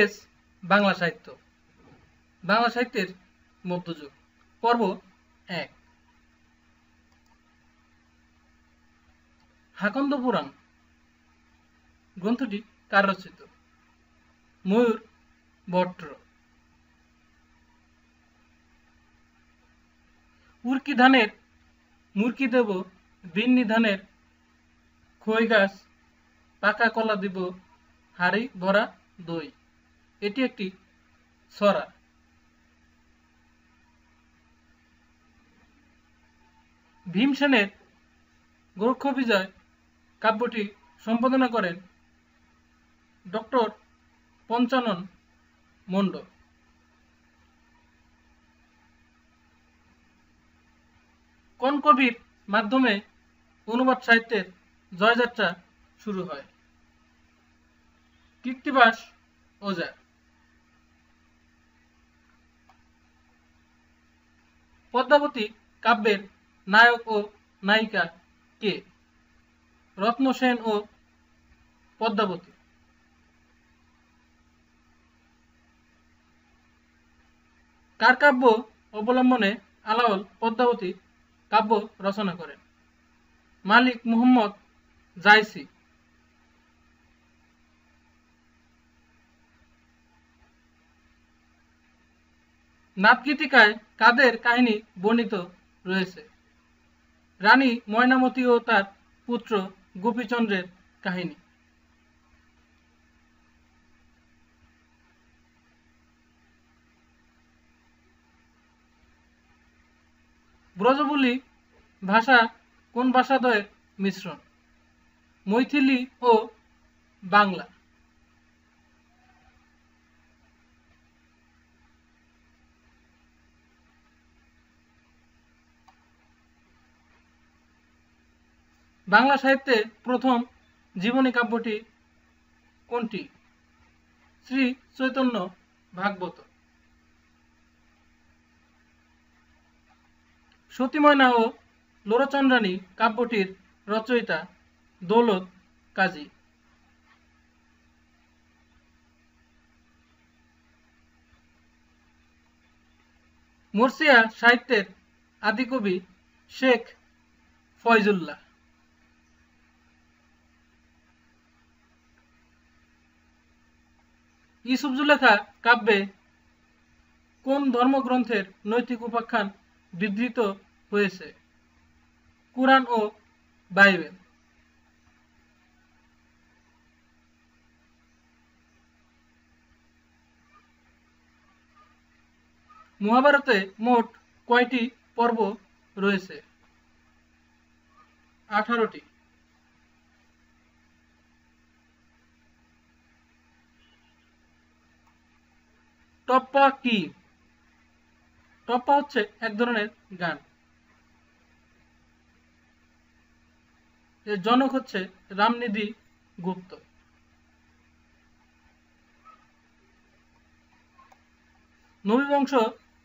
শেষ বাংলা সাহিত্য বাংলা সাহিত্যের মধ্যযুগ পর্ব এক হাকন্দ পুরাণ গ্রন্থটি কার রচিত ময়ূর বট্র উর্কি ধানের মুরকি দেব বিন্নি ধানের খৈ গাছ পাকা কলা দিব হাড়ি ভরা দই এটি একটি সরা ভীমসেনের গোরক্ষ বিজয় কাব্যটি সম্পাদনা করেন ডক্টর পঞ্চানন মন্ডল কোন কবির মাধ্যমে অনুবাদ সাহিত্যের জয়যাত্রা শুরু হয় কীর্তিবাস ওজা পদ্মাবতী কাব্যের নায়ক ও নায়িকা কে রত্ন সেন ও পদ্মাবতী কার কাব্য অবলম্বনে আলাওল পদ্মাবতী কাব্য রচনা করেন মালিক মুহম্মদ জাইসি নাতগীতিকায় কাদের কাহিনী বর্ণিত রয়েছে রানী ময়নামতি ও তার পুত্র গোপীচন্দ্রের কাহিনী ব্রজবুলি ভাষা কোন ভাষাদ্বয়ের মিশ্রণ মৈথিলি ও বাংলা বাংলা সাহিত্যে প্রথম জীবনী কাব্যটি কোনটি শ্রী চৈতন্য ভাগবত সতীময়না ও লোরচন্দ্রাণী কাব্যটির রচয়িতা দৌলত কাজী মুর্সিয়া সাহিত্যের আদিকবি শেখ ফয়জুল্লাহ ইসুফজুলেখা কাব্যে কোন ধর্মগ্রন্থের নৈতিক উপাখ্যান বিধৃত হয়েছে কোরআন ও বাইবেল মহাভারতে মোট কয়টি পর্ব রয়েছে আঠারোটি টপ্পা কি টপ্পা হচ্ছে এক ধরনের গান এর জনক হচ্ছে রামনিধি গুপ্ত নবীবংশ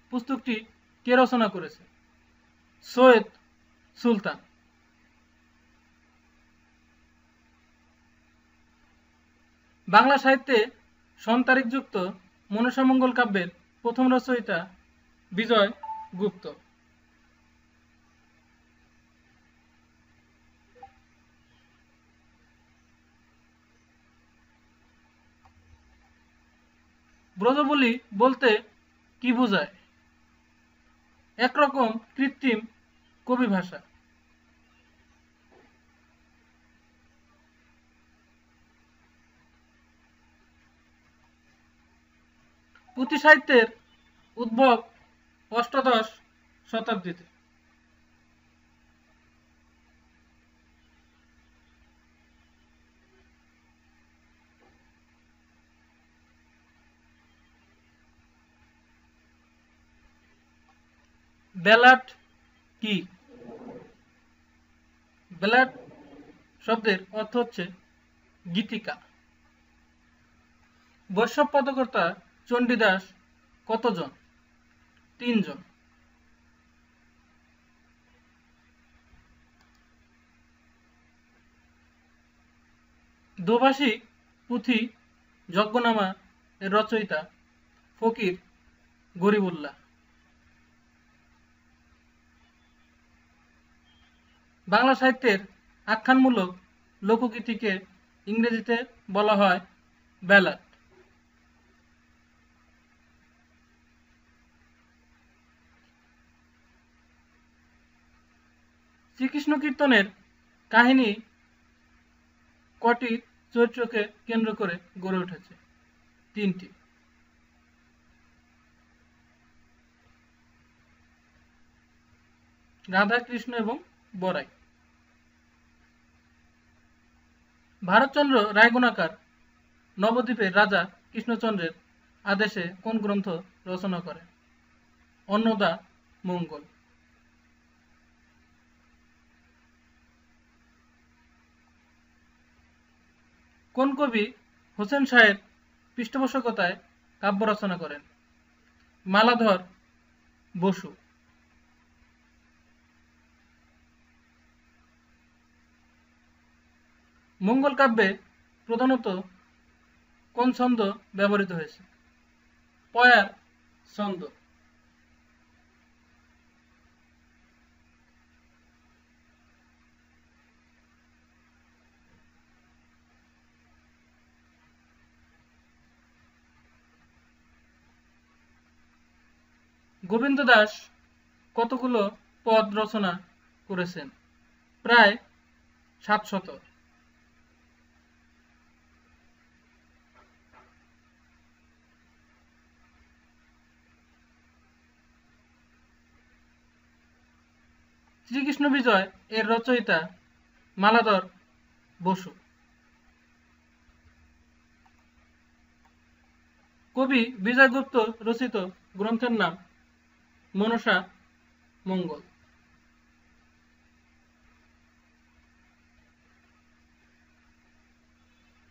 পুস্তকটি কে রচনা করেছে সৈয়দ সুলতান বাংলা সাহিত্যে যুক্ত মনসামঙ্গল কাব্যের প্রথম রচয়িতা বিজয় গুপ্ত ব্রজবলি বলতে কি বোঝায় একরকম কৃত্রিম কবি ভাষা পুঁথি সাহিত্যের উদ্ভব অষ্টাদশ শতাব্দীতে ব্যালাট কি ব্যালাট শব্দের অর্থ হচ্ছে গীতিকা বৈষ্ণব পদকর্তা চণ্ডীদাস কতজন তিনজন দোভাষিক পুঁথি যজ্ঞনামা এর রচয়িতা ফকির গরিবুল্লাহ বাংলা সাহিত্যের আখ্যানমূলক লোকগীতিকে ইংরেজিতে বলা হয় বেলা শ্রীকৃষ্ণ কীর্তনের কাহিনী কটি চরিত্রকে কেন্দ্র করে গড়ে উঠেছে তিনটি রাধা কৃষ্ণ এবং বরাই ভারতচন্দ্র রায়গুণাকার নবদ্বীপের রাজা কৃষ্ণচন্দ্রের আদেশে কোন গ্রন্থ রচনা করে অন্নদা মঙ্গল কোন কবি হোসেন সাহেব পৃষ্ঠপোষকতায় কাব্য রচনা করেন মালাধর বসু মঙ্গল কাব্যে প্রধানত কোন ছন্দ ব্যবহৃত হয়েছে পয়ার ছন্দ গোবিন্দ দাস কতগুলো পদ রচনা করেছেন প্রায় সাতশত শ্রীকৃষ্ণ বিজয় এর রচয়িতা মালাদর বসু কবি বিজয়গুপ্ত রচিত গ্রন্থের নাম মনসা মঙ্গল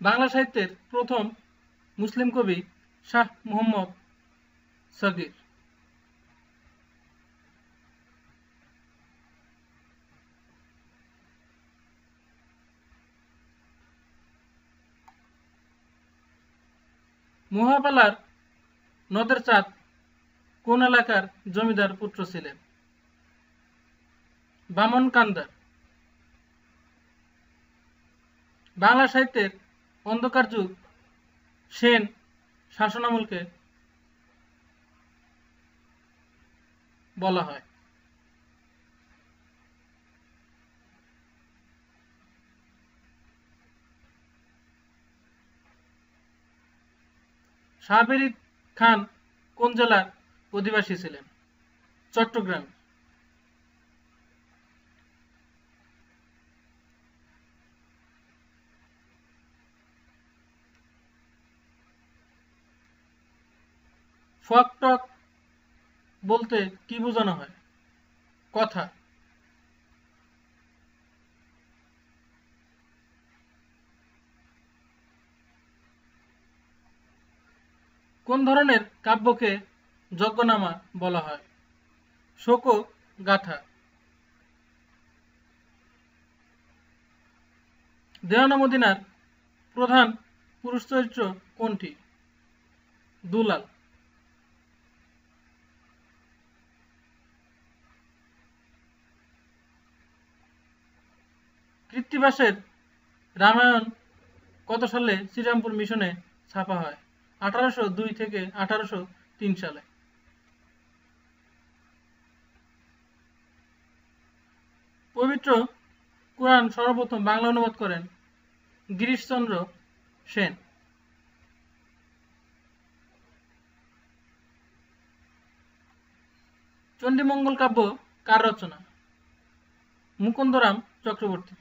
বাংলা সাহিত্যের প্রথম মুসলিম কবি শাহ মোহাম্মদ সগির মহাপালার নদের চাঁদ কোন এলাকার জমিদার পুত্র ছিলেন বামন কান্দার বাংলা সাহিত্যের অন্ধকার যুগ সেন শাসনামলকে বলা হয় সাবির খান কোন জেলার অধিবাসী ছিলেন চট্টগ্রাম ফকটক বলতে কি বোঝানো হয় কথা কোন ধরনের কাব্যকে যজ্ঞনামা বলা হয় শোক গাথা দেওয়ানা মদিনার প্রধান পুরুষ চরিত্র কোনটি দুলাল কৃত্তিবাসের রামায়ণ কত সালে শ্রীরামপুর মিশনে ছাপা হয় আঠারোশো দুই থেকে আঠারোশো তিন সালে পবিত্র কোরআন সর্বপ্রথম বাংলা অনুবাদ করেন গিরিশচন্দ্র সেন চণ্ডীমঙ্গল কাব্য কার রচনা মুকুন্দরাম চক্রবর্তী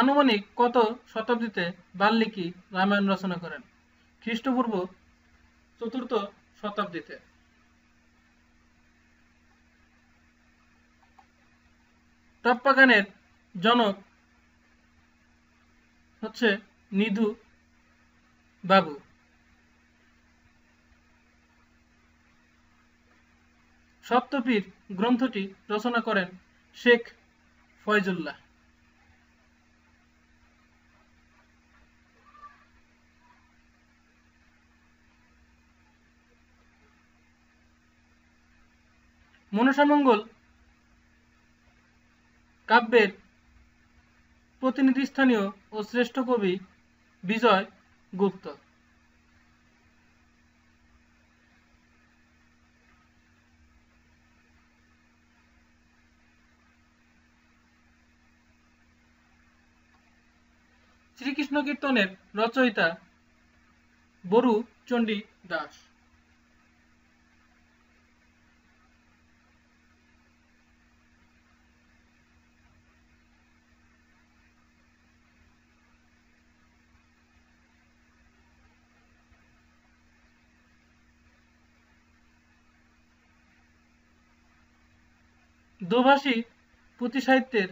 আনুমানিক কত শতাব্দীতে বাল্মীকি রামায়ণ রচনা করেন খ্রিস্টপূর্ব চতুর্থ শতাব্দীতে টপ্পা গানের জনক হচ্ছে নিধু বাবু সপ্তপীর গ্রন্থটি রচনা করেন শেখ ফয়জুল্লাহ মনসামঙ্গল কাব্যের প্রতিনিধি স্থানীয় ও শ্রেষ্ঠ কবি বিজয় গুপ্ত শ্রীকৃষ্ণ কীর্তনের রচয়িতা বরু চণ্ডী দাস দোভাষী পুঁথি সাহিত্যের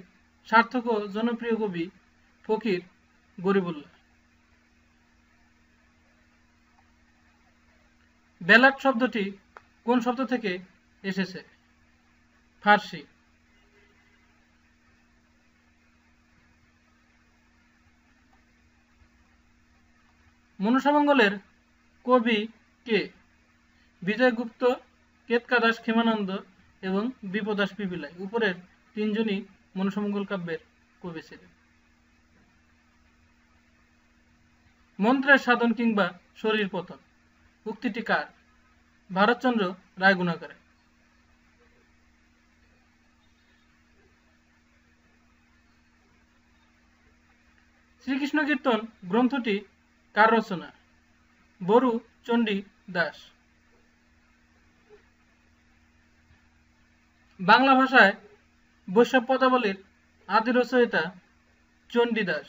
সার্থক ও জনপ্রিয় কবি ফকির গরিবুল্লাহ ব্যালাট শব্দটি কোন শব্দ থেকে এসেছে ফার্সি মনুষামঙ্গলের কবি কে বিজয়গুপ্ত কেতকা দাস ক্ষেমানন্দ এবং বিপদাস পিপিলাই উপরের তিনজনই মনসমঙ্গল কাব্যের কবি ছিলেন মন্ত্রের সাধন কিংবা শরীর পতন উক্তিটি কার ভারতচন্দ্র রায়গুণাকারে শ্রীকৃষ্ণ কীর্তন গ্রন্থটি কার রচনা বরু চণ্ডী দাস বাংলা ভাষায় বৈষ্ণব পদাবলীর আদি রচয়িতা চণ্ডীদাস